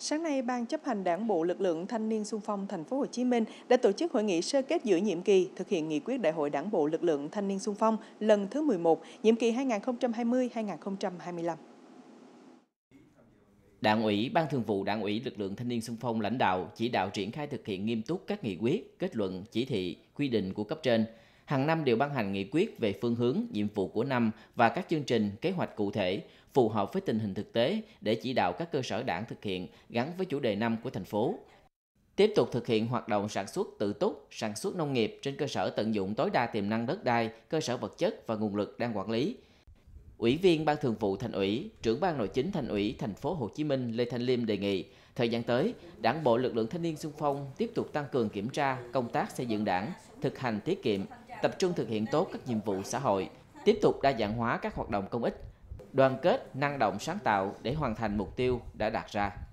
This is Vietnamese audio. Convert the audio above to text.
Sáng nay, Ban chấp hành Đảng bộ Lực lượng Thanh niên xung phong Thành phố Hồ Chí Minh đã tổ chức hội nghị sơ kết giữa nhiệm kỳ thực hiện nghị quyết Đại hội Đảng bộ Lực lượng Thanh niên xung phong lần thứ 11, nhiệm kỳ 2020-2025. Đảng ủy, Ban Thường vụ Đảng ủy Lực lượng Thanh niên xung phong lãnh đạo chỉ đạo triển khai thực hiện nghiêm túc các nghị quyết, kết luận, chỉ thị, quy định của cấp trên hàng năm đều ban hành nghị quyết về phương hướng, nhiệm vụ của năm và các chương trình, kế hoạch cụ thể phù hợp với tình hình thực tế để chỉ đạo các cơ sở đảng thực hiện gắn với chủ đề năm của thành phố. Tiếp tục thực hiện hoạt động sản xuất tự túc, sản xuất nông nghiệp trên cơ sở tận dụng tối đa tiềm năng đất đai, cơ sở vật chất và nguồn lực đang quản lý, Ủy viên Ban Thường vụ Thành ủy, trưởng Ban Nội chính Thành ủy Thành phố Hồ Chí Minh Lê Thanh Liêm đề nghị thời gian tới, Đảng bộ lực lượng thanh niên xung phong tiếp tục tăng cường kiểm tra công tác xây dựng Đảng, thực hành tiết kiệm, tập trung thực hiện tốt các nhiệm vụ xã hội, tiếp tục đa dạng hóa các hoạt động công ích, đoàn kết, năng động sáng tạo để hoàn thành mục tiêu đã đặt ra.